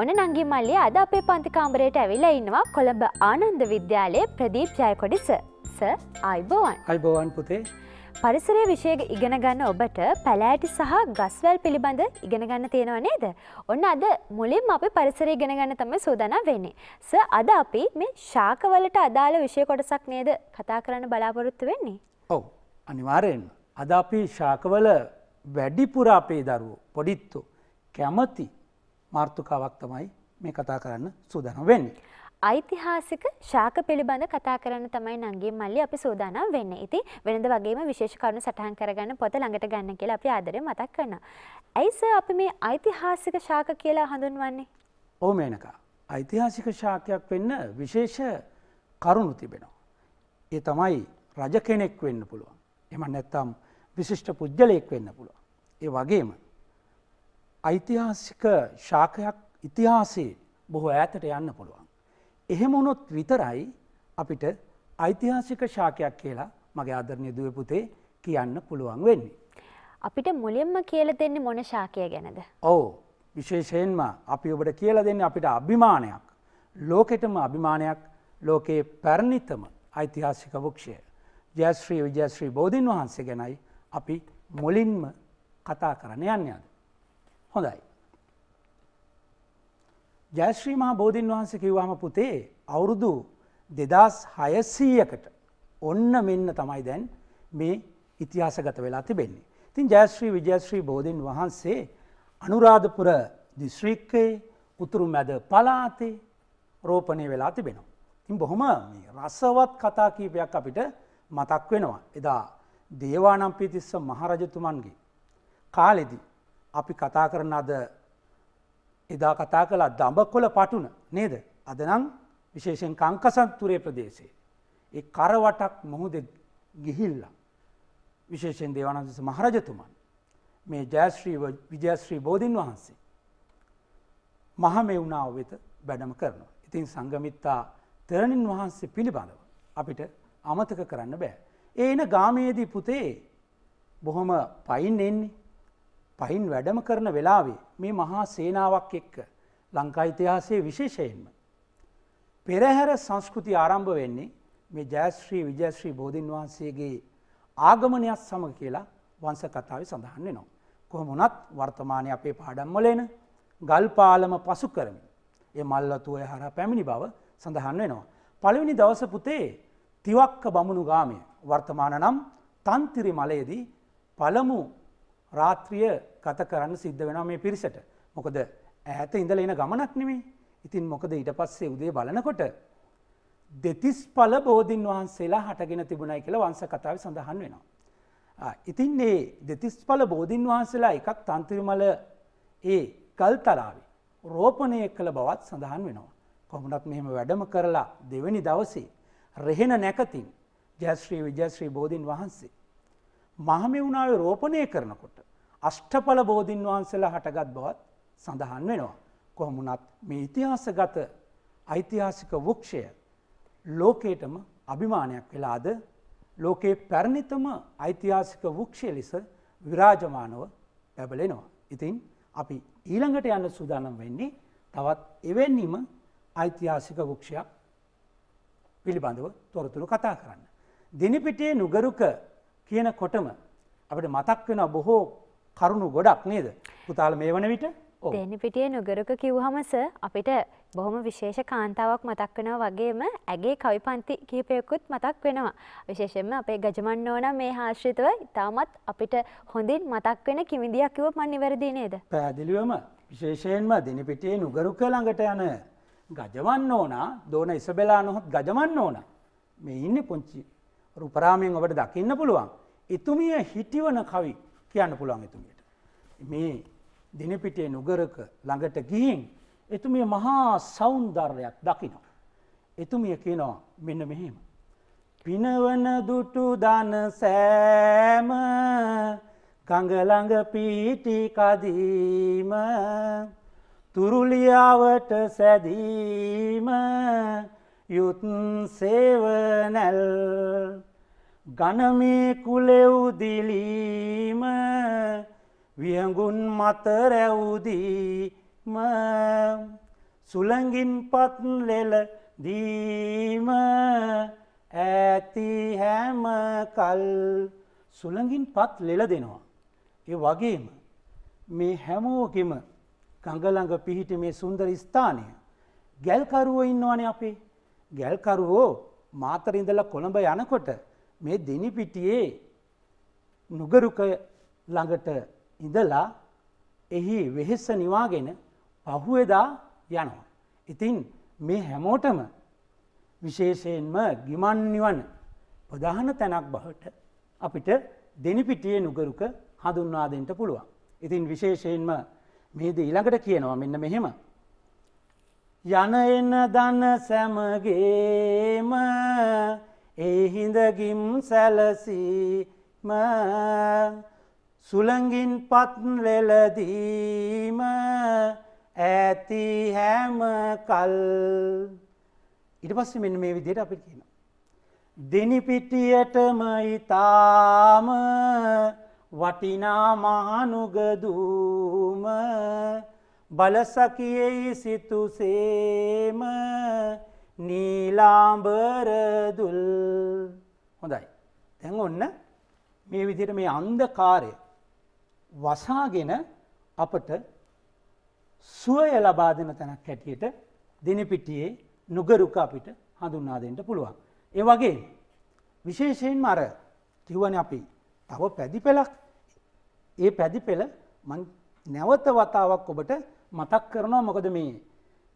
ඔන නංගි මල්ලිය අද අපේ පන්තිකාම්බරයට ඇවිලා ඉන්නවා කොළඹ ආනන්ද විද්‍යාලයේ ප්‍රදීප් ජයකොඩිස ස අයිබෝවන් අයිබෝවන් පුතේ පරිසරය විෂය ඉගෙන ගන්න ඔබට පැලෑටි සහ ගස්වැල් පිළිබඳ ඉගෙන ගන්න තියෙනවා නේද ඔන්න අද මුලින්ම අපි පරිසරය ඉගෙන ගන්න තමයි සූදානම් වෙන්නේ ස අද අපි මේ ශාකවලට අදාළ විෂය කොටසක් නේද කතා කරන්න බලාපොරොත්තු වෙන්නේ ඔව් අනිවාර්යෙන් අද අපි ශාකවල වැඩිපුර අපේ දරුවෝ පොඩිත්තු කැමති මාර්ථකාවක් තමයි මේ කතා කරන්න සූදානම් වෙන්නේ. ඓතිහාසික ශාක පිළිබඳ කතා කරන්න තමයි නංගේ මල්ලි අපි සූදානම් වෙන්නේ. ඉතින් වෙනද වගේම විශේෂ කරුණු සටහන් කරගන්න පොත ළඟට ගන්න කියලා අපි ආදරේ මතක් කරනවා. ඇයි සර් අපි මේ ඓතිහාසික ශාක කියලා හඳුන්වන්නේ? ඔව් මේනකා. ඓතිහාසික ශාකයක් වෙන්න විශේෂ කරුණු තිබෙනවා. ඒ තමයි රජ කෙනෙක් වෙන්න පුළුවන්. එහෙම නැත්නම් විශිෂ්ට පුජ්‍යලයක් වෙන්න පුළුවන්. ඒ වගේම ඓතිහාසික ශාකයක් ඉතිහාසේ බොහෝ ඈතට යන්න පුළුවන්. එහෙම වුණොත් විතරයි අපිට ඓතිහාසික ශාකයක් කියලා මගේ ආදරණය දුව පුතේ කියන්න පුළුවන් වෙන්නේ. අපිට මුලින්ම කියල දෙන්නේ මොන ශාකය ගැනද. ඔවු විශේෂයෙන්ම අපි ඔබට කියල දෙන්න අපිට අභිමානයක් ලෝකෙටම අභිමානයක් ලෝකයේ පැරණිතම ඓතිහාසික වක්ෂය ජයස්ශ්‍රී විජයස්ශ්‍රී බෝධීන් වහන්සේ ගැනයි අපි මුලින්ම කතා කරන යන්න අද. හොඳයි. ජයශ්‍රී මහා බෝධීන් වහන්ස කිව්වාම පුතේ අවුරුදු දෙදස් හයසීයකට ඔන්න මෙන්න තමයි දැන් මේ ඉතිහාසගත වෙලා තිබෙන්නේ. තින් ජයශ්‍රී විජයශ්‍රී බෝධීන් වහන්සේ අනුරාධපුර දිශ්‍රික්කයේ උතුරු මැද පලාතේ රෝපණය වෙලා තිබෙනවා. තින් බොහොම රසවත් කතා කීපයක් අපිට මතක් වෙනවා. එදා දේවානම්පිතිස්ස මහරජතුමන්ගේ කාලෙදි අපි කතා කරන අද එදා කතා කළ දඹ කොල පටුන නේද අදනම් විශේෂෙන් කංකසන්තුරේ ප්‍රදේශේ. ඒ කරවටක් මොහොද ගිහිල්ල විශේෂෙන් දේවනන්දස මහරජතුමන් මේ ජයශ්‍රී විජයශ්‍රී බෝධීන් වහන්සේ. මහමෙවුණාව වෙත වැඩම කරනවා. ඉතින් සංගමිත්තා තෙරණින් වහන්සේ පිළිබඳව අපිට අමතක කරන්න බෑ. ඒන ගාමයේදී පුතේ බොහොම පයින් එන්නේ පහින් වැඩම කරන වෙලාවේ මේ මහා සේනාවක් එක්ක ලංකා ඉතිහාසයේ විශේෂයෙන්ම. පෙරහැර සංස්කෘති ආරම්භ වෙන්නේ මේ ජයශ්‍රී විජයශ්‍රී බෝධීන් වහන්සේගේ ආගමනයක් සමඟ කියලා වංස කතාව සඳහන් වෙනවා. කොහොමුණත් වර්තමානය අපේ පාඩම්වලන ගල්පාලම පසු කරමින්. ඒ මල්ලතුවය හර පැමිණි බව සඳහන් වෙනවා. පළවෙනි දවස පුතේ තිවක්ක බමුණු ගාමය වර්තමාන නම් තන්තිරි මලයේදී පළමු රාත්‍රිය ගත කරන්න සිද්ධ වෙනවා මේ පිරිසට. මොකද ඇත ඉඳල එන ගමනක් නෙමේ ඉතින් මොකද ඊට පස්සේ උදේ බලනකොට දෙතිස් පල බෝධීන් වහන්සේලා හටගෙන තිබුණයි කියලා වංස කතාව සඳහන් වෙනවා. ඉතින් ඒ දෙතිස් පල බෝධීන් වහන්සේලා එකක් තන්තිරිමල ඒ කල් තරාවේ රෝපණය කළ බවත් සඳහන් වෙනවා. කොමටත් මෙහෙම වැඩම කරලා දෙවැනි දවසේ රෙහෙන නැකතින් ජයශ්‍රී විජයශ්‍රී බෝධීන් වහන්සේ මහමෙවුණාව රෝපණය කරනකොට අෂ්ටඵල බෝධීන් වහන්සේලා හටගත් බවත් සඳහන් වෙනවා. කොහොමුණත් මේ ඉතිහාසගත ඓතිහාසික වෘක්ෂය ලෝකේටම අභිමානයක් වෙලාද ලෝකේ පැරණිතම ඓතිහාසික වෘක්ෂය ලෙස විරාජමානව පැබලෙනවා. ඉතින් අපි ඊළඟට යන්න සූදානම් වෙන්නේ තවත් එවැනිම ඓතිහාසික වෘක්ෂයක් පිළිබඳව තොරතුරු කතා කරන්න. දිනිපිටියේ නුගරුක කියන කොටම අපට මතක් වෙන බොහෝ කරුණු ගොඩක් නේද පුතාල මේ වන විට දෙනිපිටිය නොගරක කිව්හමස අපිට බොහොම විශේෂ කාන්තාවක් මතක් වෙනවා වගේම ඇගේ කවි පන්ති කීපයකුත් මතක් වෙනවා. විශේෂෙන්ම අපේ ගජමන් ඕන මේ හාශ්‍රිතව ඉතාමත් අපිට හොඳින් මතක් වෙන කිවිදියක් කිව මන් නිවැරදි නේද. පැදිලිවම විශේෂයෙන්ම දෙනිපිටියේ නුගරුක ළඟට යන ගජවන් ඕනා දෝන ඉසබෙලා නොහොත් ගජමන් ඕන මේ ඉන්න පුංචි රුපරාමයෙන් ඔබට දකින්න පුළුවන්. එතුමිය හිටිවන කවි කියන්න පුළුවන් එතුමියට. මේ දිනපිටේ නුගරක ළඟට ගිහින් එතුමිය මහා සෞන්දර්යක් දකිනවා. එතුමිය කියනවා මෙන්න මෙහෙම. පිනවන දුටු දන සෑම ගඟළඟ පීටි කදීම තුරුලියාවට සැදීම යුත් සේවනැල් ගණමේ කුලෙවුදිලීම වියඟුන් මතරැවුදීම සුළඟින් පත් ලෙල දීම ඇති හැම කල් සුළඟින් පත් ලෙල දෙනවා. ඒ වගේම මේ හැමෝකෙම ගඟළඟ පිහිට මේ සුන්දර ස්ථානය ගැල්කරුවෝ ඉන්නවානේ අපේ ගැල්කරුවෝ මාතරින්දල කොළඹ යනකොට මේ දෙනිපිටියේ නුගරුක ළඟට ඉඳලා එහි වෙහෙස්ස නිවාගෙන පහුවෙදා යනවා. ඉතින් මේ හැමෝටම විශේෂයෙන්ම ගිමන් නිවන ප්‍රධාන තැනක් බහට අපිට දෙනිපිටියේ නුගරුක හඳුන්වා දෙන්නට පුළුවන්. ඉතින් විශේෂයෙන්ම මේද ඊළඟට කියනවා මෙන්න මෙහෙම. යන එන දන සැමගේම ඒ හිඳගිම් සැලසීම සුළඟින් පත් ලෙලදීම ඇති හැම කල් ඉට පස්ස මෙන්න මේ විදියට අපිට කියන. දෙනිපිටියටම ඉතාම වටිනා මහනුගදූම බලසකියෙහි සිතුසේම නීලාම්බරදුල් හොඳයි. දැන් ඔන්න මේ විදිහට මේ අන්ධකාරය වසාගෙන අපට සුවය ලබා දෙන තැනක් හැටියට දෙනපිටියේ නුගරුක අපිට හඳුන්වා දෙන්න පුළුවන්. ඒ වගේ විශේෂයෙන්ම අර කිව්වනේ අපි තව පැදිපෙළක් ඒ පැදිපෙළ මම නැවත වතාවක් ඔබට මතක් කරනවා මොකද මේ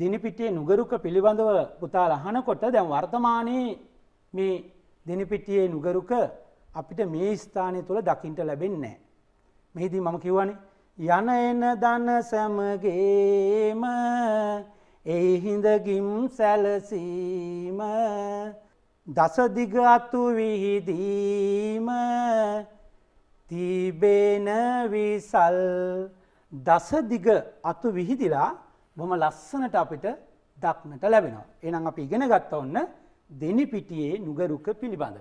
දිනිපිටියේ නුගරුක පිළිබඳව පුතා ලහනකොට දැන් වර්තමානයේ මේ දිනිපිටියේ නුගරුක අපිට මේ ස්ථානය තුළ දකිින්ට ලැබෙන්නේ. මෙහිදී මම කිව්වනේ යන එන දන්න සැමගේම එහිහිඳගිම් සැලසීම දසදිගත්තු විහිදීම තිබෙන විසල් දසදිග අතු විහිදිලා බොම ලස්සනට අපිට දක්නට ලැබෙනවා. එනම් අපි ඉගෙන ගත්ත ඔන්න දෙනි පිටියේ නුගරුක පිළිබඳව.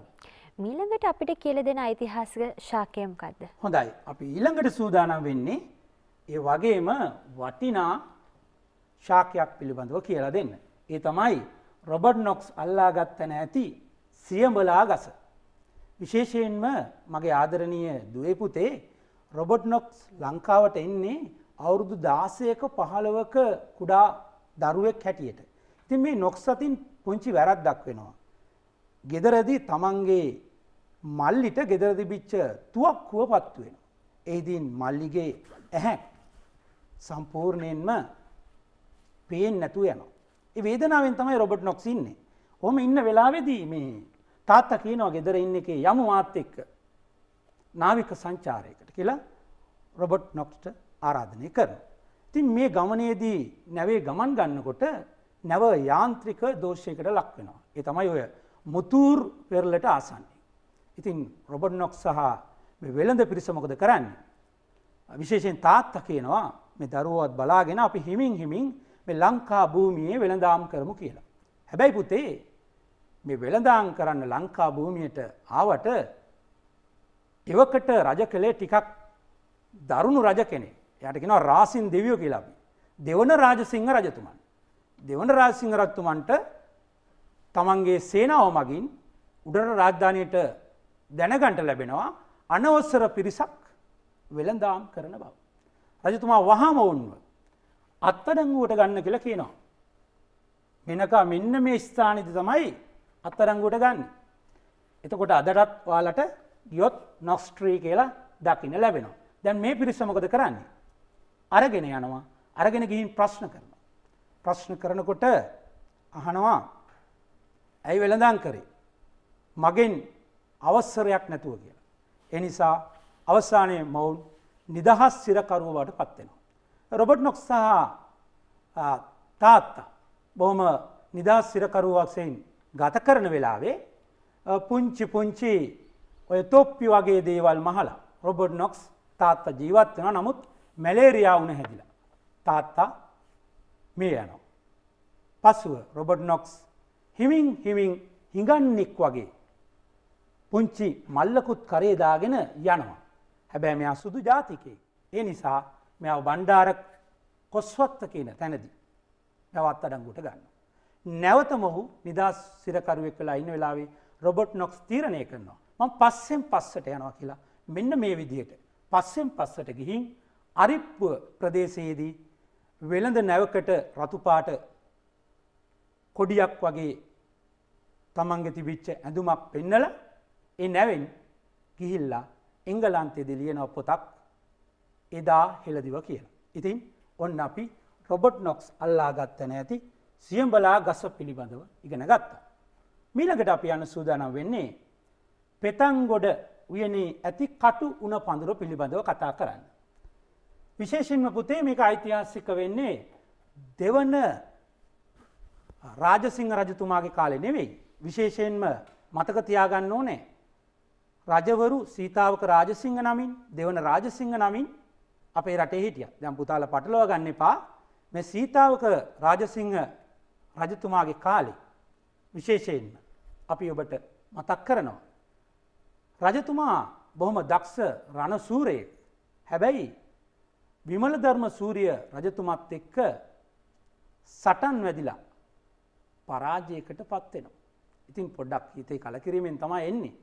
මීළඟට අපිට කියල දෙෙන ඓතිහාසික ශාකයම්කක්ද. හොඳයි අපි ඊළඟට සූදානම් වෙන්නේ ඒ වගේම වටිනා ශාකයක් පිළිබඳව කියලා දෙන්න. ඒ තමයි රොබඩ් නොක්ස් අල්ලා ගත්තන ඇති සියඹලා ගස. විශේෂයෙන්ම මගේ ආදරණීය දුවපුතේ රොබොට් නොක්ස් ලංකාවට එන්නේ අවුරුදු දාසයක පහළවක කුඩා දරුවෙක් හැටියට. ඉතින් මේ නොක්සතින් පුංචි වැරද්දක් වෙනවා. ගෙදරදි තමන්ගේ මල්ලිට ගෙදරදි බිච්ච තුවක්කුව පත්තු වෙන. එහිදීන් මල්ලිගේ ඇහැ සම්පූර්ණයෙන්ම පේෙන් නැතු යනවා. ඒ වේදනාවෙන් තමයි රොබට් නොක්ස් ඉන්නේ. ඔහොම ඉන්න වෙලාවේදී මේ තාත්තා කියනවා ගෙදර ඉන්න එකේ යමු මාත් එක්ක නාවික සංචාරයකට කියලා රොබට් නොක්ස්ට ආරාධනය කරන. තින් මේ ගමනයේදී නැවේ ගමන් ගන්නකොට නැව යාන්ත්‍රික දෝෂයකට ලක් වෙනවා. ඒ තමයි ඔය මුතුූර් පෙරලට ආසන්නේ. ඉතින් රොබර් නොක් සහ වෙළඳ පිරිසමොකද කරන්න. විශේෂෙන් තාත්ත කියනවා මේ දරුවත් බලාගෙන අපි හිමින් හිමින් මේ ලංකා භූමියයේ වෙළඳාම් කරමු කියලා. හැබැයි පුතේ මේ වෙළඳාම් කරන්න ලංකා භූමියට ආවට එවකට රජ කළේ ටිකක් දරුණු රජ කෙනෙක්. යට කෙනවා රාසින් දෙවියෝ කියලා අපි. දෙවන රාජසිංහ රජතුමන්. දෙවන රාජසිංහ රජතුමන්ට තමන්ගේ සේනාව මගින් උඩට රාජධානයට දැනගන්ට ලැබෙනවා අනවස්සර පිරිසක් වෙළඳාම් කරන බව. රජතුමා වහාම ඔවුන්ව අත්තඩංගුවට ගන්න කියලා කියනවා. මෙනකා මෙන්න මේ ස්ථානිති තමයි අත්තරංගුවට ගන්න. එතකොට අදටත් වාලට ගියොත් නොස්ට්‍රී කියලා දකින ලැබෙනවා. දැන් මේ පිරිසමකද කරන්නේ. අරගෙන යනවා අරගෙන ගිහින් ප්‍රශ්න කරනවා. ප්‍රශ්න කරනකොට අහනවා ඇයි වෙළඳං කරේ. මගෙන් අවස්සරයක් නැතුව කියලා. එනිසා අවසානයේ මොවුන් නිදහස් සිරකරුවට පත්වෙනවා. රොබට් නොක් සහ තාත්තා බොහොම නිදහස් සිරකරුවක්සයෙන් ගත කරන වෙලාවේ පුංචි පුංචි ඔය තොප්පි වගේ දේවල් මහලා රොබට් නොක්ස් තාත්තා ජීවත් වෙන නමුත් මැලේරයා වුණ හැදිලා. තාත්තා මේ යනවා. පසුව රොබඩ් නොක්ස් හිමින් හිමින් හිඟන්නෙක් වගේ පුංචි මල්ලකුත් කරේදාගෙන යනවා. හැබැ මෙයා සුදු ජාතිකේ. ඒ නිසා මෙ බණ්ඩාරක් කොස්වත්ත කියන තැනදි. නැවත් අඩංගුට ගන්න. නැවත මොහු නිදස් සිරකරුවෙක් වෙලා ඉන්න වෙලාවේ රොබොට් නොක්ස් තීරණය කරනවා. මං පස්සෙන් පස්සට යනවා කියලා මෙන්න මේ විදියට පස්සෙන් පස්සට ගිහින් අරිප්පුව ප්‍රදේශයේදී වෙළඳ නැවකට රතුපාට කොඩියක් වගේ තමන්ගෙ තිබිච්ච ඇඳුමක් පෙන්නල ඒ නැවෙන් ගිහිල්ලා එංගලන්තයේද ලියනව පොතක් එදා හෙළදිව කියලා. ඉතින් ඔන්න අපි රොබට් නොක්ස් අල්ලා ගත්තන ඇති සියම්බලා ගස පිළිබඳව ඉගෙන ගත්තා. මීළඟට අපි යන සූදානම් වෙන්නේ පෙතන්ගොඩ උයනේ ඇති කටු උන පඳුර පිළිබඳව කතා කරන්න. විශේෂෙන්ම පුතේ මේක ඓතිහාසික වෙන්නේ දෙවන රාජසිංහ රජතුමාගේ කාලෙ නෙවෙයි විශේෂයෙන්ම මතක තියාගන්න ඕනේ. රජවරු සීතාවක රාජසිංහ නමින් දෙවන රාජසිංහ නමින් අපේ රටේ හිටිය දැම් පුතාල පටලව ගන්න එපා මෙ සීතාවක රාජසිංහ රජතුමාගේ කාලෙ විශේෂයෙන්ම අපි ඔබට මතක් කරනවා. රජතුමා බොහොම දක්ෂ රණසූරයේ හැබැයි විමලධර්ම සූරිය රජතුමත් එක්ක සටන් වැදිලා පරාජයකට පත්වෙනවා. ඉතින් පොඩ්ඩක් හිතේ කලකිරීමෙන් තමා එන්නේ.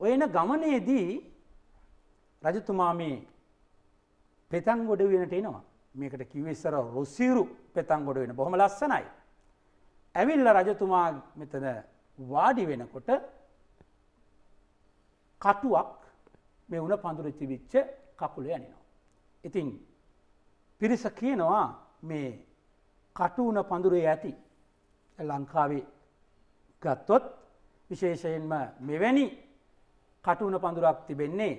ඔය එන ගමනේදී රජතුමා මේ පෙතන් ගොඩ වෙනට එනවා මේකට කිවස්සර රුසිරු පෙතන් ගොඩ වෙන බොහොම ලස්සනයි. ඇවිල්ල රජතුමා මෙතන වාඩි වෙනකොට කටුවක් මෙවුන පඳුර තිවිච්ච කකුල යනිනවා. ඉතින් පිරිස කියනවා මේ කටුවන පඳුරේ ඇති ලංකාවේ ගත්තොත් විශේෂයෙන්ම මෙවැනි කටුවන පඳුරක් තිබෙන්නේ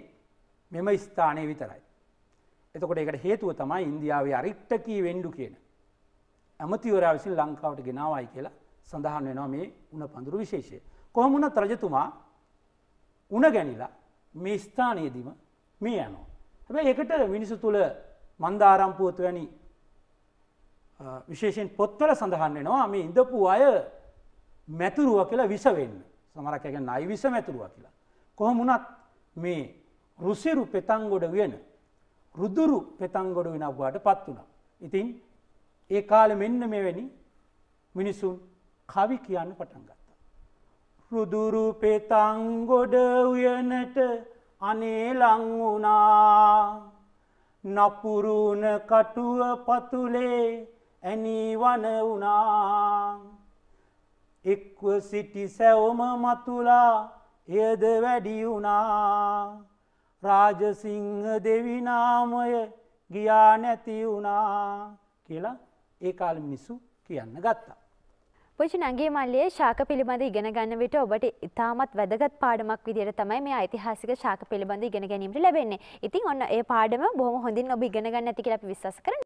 මෙම ස්ථානය විතරයි. එතකොට එකට හේතුව තමයි ඉන්දියාවේ අරිට්ටකී වෙන්ඩු කියන. ඇමතිවරයා විසින් ලංකාවට ගෙනවයි කියලා සඳහන් වෙනවා මේ උන පඳුරු විශේෂය. කොහොමුණත් රජතුමා උන ගැනිලා මේ ස්ථානයේදීම මේ යනවා. හැබැ එකට මිනිසු තුළ මන්දාරම් පුවත වැනි විශේෂෙන් පොත්වල සඳහන් වෙනවා මේ ඉඳපු අය මැතුරුව කියලා විසවෙන්න සමරකැගෙන අයි විස මැතුරුව කියලා. කොහොමුණත් මේ රුසිරු පෙතංගොඩ වෙන රුදුරු පෙතංගොඩ වෙනවාට පත් වුණා. ඉතින් ඒ කාල මෙන්න මෙවැනි මිනිසුන් කවි කියන්න පටන් ගත්තා. රුදුරු පෙතංගොඩ උයනට අනේ ලංවුනා නපුරුණ කටුව පතුලේ ඇනිවන වුණා එක්ව සිටි සැවම මතුලා එයද වැඩි වුණා රාජසිංහ දෙවිනාමය ගියා නැති වුණා කියලා ඒ කාල මිනිසු කියන්න ගත්තා. පුංචි නැගේ මල්ලියේ ශාක පිළිබඳ ඉගෙන ගන්න විට ඔබට ඉතාමත් වැදගත් පාඩමක් විදිහට තමයි මේ ඓතිහාසික ශාක පිළිබඳ ඉගෙන ගැනීමට ලැබෙන්නේ. ඉතින් ඔන්න ඒ පාඩම බොහොම හොඳින් ඔබ ඉගෙන ගන්න ඇති කියලා අපි විශ්වාස කරනවා.